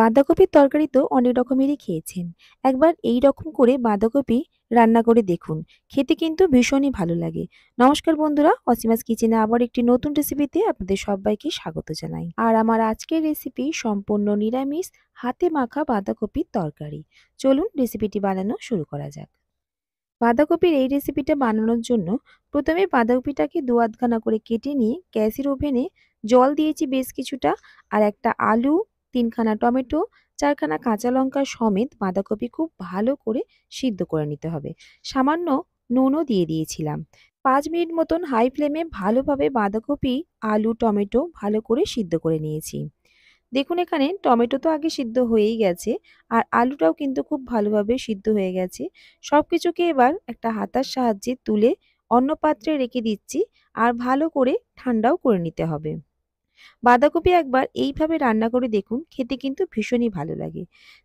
বাঁধাকপির তরকারি তো অনেক রকমেরই খেয়েছেন একবার এই রকম করে বাঁধাকপি রান্না করে দেখুন খেতে কিন্তু ভীষণই ভালো লাগে নমস্কার বন্ধুরা অসীমাস কিচেনে আবার একটি নতুন রেসিপিতে আপনাদের সবাইকে স্বাগত জানাই আর আমার আজকের রেসিপি সম্পূর্ণ নিরামিষ হাতে মাখা বাঁধাকপির তরকারি চলুন রেসিপিটি বানানো শুরু করা যাক বাঁধাকপির এই রেসিপিটা বানানোর জন্য প্রথমে বাঁধাকপিটাকে দু আধখানা করে কেটে নিয়ে গ্যাসের ওভেনে জল দিয়েছি বেশ কিছুটা আর একটা আলু তিনখানা টমেটো চারখানা কাঁচা লঙ্কা সমেত বাঁধাকপি খুব ভালো করে সিদ্ধ করে নিতে হবে সামান্য নুনও দিয়ে দিয়েছিলাম পাঁচ মিনিট মতন হাই ফ্লেমে ভালোভাবে বাঁধাকপি আলু টমেটো ভালো করে সিদ্ধ করে নিয়েছি দেখুন এখানে টমেটো তো আগে সিদ্ধ হয়েই গেছে আর আলুটাও কিন্তু খুব ভালোভাবে সিদ্ধ হয়ে গেছে সব কিছুকে এবার একটা হাতার সাহায্যে তুলে অন্য পাত্রে রেখে দিচ্ছি আর ভালো করে ঠান্ডাও করে নিতে হবে বাঁধাকপি একবার এইভাবে রান্না করে দেখুন খেতে কিন্তু ভীষণই ভালো লাগে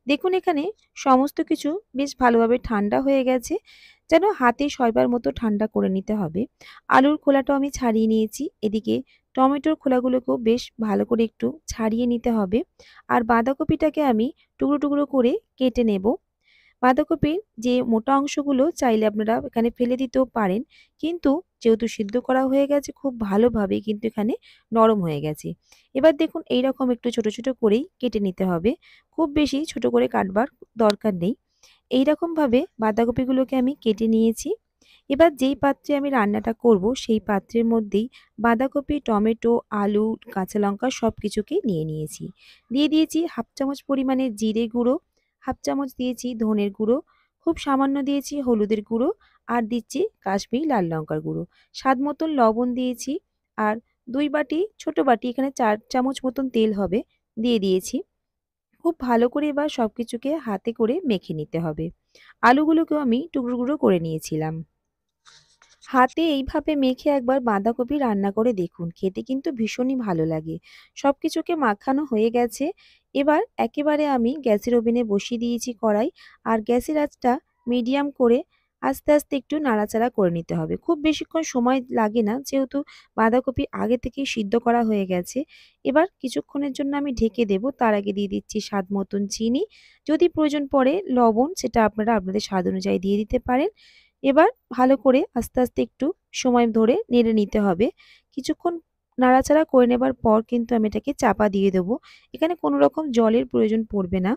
দেখুন এখানে সমস্ত কিছু বেশ ভালোভাবে ঠান্ডা হয়ে গেছে যেন হাতে সয়বার মতো ঠান্ডা করে নিতে হবে আলুর খোলাটাও আমি ছাড়িয়ে নিয়েছি এদিকে টমেটোর খোলাগুলোকেও বেশ ভালো করে একটু ছাড়িয়ে নিতে হবে আর বাঁধাকপিটাকে আমি টুকরো টুকরো করে কেটে নেব বাঁধাকপির যে মোটা অংশগুলো চাইলে আপনারা এখানে ফেলে দিতেও পারেন কিন্তু যেহেতু সিদ্ধ করা হয়ে গেছে খুব ভালোভাবে কিন্তু এখানে নরম হয়ে গেছে এবার দেখুন এই রকম একটু ছোট ছোট করেই কেটে নিতে হবে খুব বেশি ছোট করে কাটবার দরকার নেই এই রকমভাবে বাঁধাকপিগুলোকে আমি কেটে নিয়েছি এবার যেই পাত্রে আমি রান্নাটা করব সেই পাত্রের মধ্যেই বাঁধাকপি টমেটো আলু কাঁচা লঙ্কা সব কিছুকে নিয়ে নিয়েছি দিয়ে দিয়েছি হাফ চামচ পরিমাণে জিরে গুঁড়ো হাফ চামচ দিয়েছি ধনের গুঁড়ো খুব সামান্য দিয়েছি হলুদের গুঁড়ো আর দিচ্ছি কাশ্মীরি লাল লঙ্কার গুঁড়ো স্বাদ মতন লবণ দিয়েছি আর দুই বাটি ছোট বাটি এখানে চার চামচ মতন তেল হবে দিয়ে দিয়েছি খুব ভালো করে এবার সব কিছুকে হাতে করে মেখে নিতে হবে আলুগুলোকেও আমি টুকরো করে নিয়েছিলাম হাতে এইভাবে মেখে একবার বাঁধাকপি রান্না করে দেখুন খেতে কিন্তু ভীষণই ভালো লাগে সব কিছুকে মাখানো হয়ে গেছে এবার একেবারে আমি গ্যাসের ওভেনে বসিয়ে দিয়েছি কড়াই আর গ্যাসের আঁচটা মিডিয়াম করে আস্তে আস্তে একটু নাড়াচাড়া করে নিতে হবে খুব বেশিক্ষণ সময় লাগে না যেহেতু বাঁধাকপি আগে থেকেই সিদ্ধ করা হয়ে গেছে এবার কিছুক্ষণের জন্য আমি ঢেকে দেব তার আগে দিয়ে দিচ্ছি স্বাদ মতন চিনি যদি প্রয়োজন পড়ে লবণ সেটা আপনারা আপনাদের স্বাদ অনুযায়ী দিয়ে দিতে পারেন এবার ভালো করে আস্তে আস্তে একটু সময় ধরে নেড়ে নিতে হবে কিছুক্ষণ নাড়াচাড়া করে নেবার পর কিন্তু আমি এটাকে চাপা দিয়ে দেবো এখানে কোনো রকম জলের প্রয়োজন পড়বে না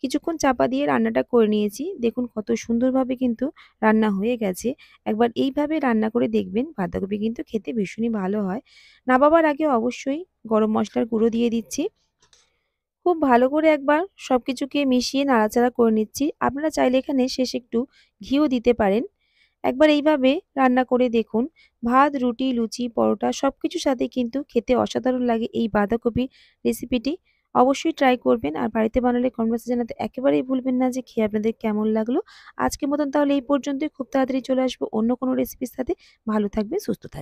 কিছুক্ষণ চাপা দিয়ে রান্নাটা করে নিয়েছি দেখুন কত সুন্দরভাবে কিন্তু রান্না হয়ে গেছে একবার এইভাবে রান্না করে দেখবেন বাঁধাকপি কিন্তু খেতে ভীষণই ভালো হয় না বাবার আগে অবশ্যই গরম মশলার গুঁড়ো দিয়ে দিচ্ছি খুব ভালো করে একবার সব কিছুকে মিশিয়ে নাড়াচাড়া করে নিচ্ছি আপনারা চাইলে এখানে শেষ একটু ঘিও দিতে পারেন একবার এইভাবে রান্না করে দেখুন ভাত রুটি লুচি পরোটা সব কিছুর সাথে কিন্তু খেতে অসাধারণ লাগে এই বাঁধাকপি রেসিপিটি অবশ্যই ট্রাই করবেন আর বাড়িতে বানালে কমেন্টসে জানাতে একেবারেই ভুলবেন না যে খেয়ে আপনাদের কেমন লাগলো আজকের মতন তাহলে এই পর্যন্তই খুব তাড়াতাড়ি চলে আসবো অন্য কোনো রেসিপির সাথে ভালো থাকবেন সুস্থ থাকবেন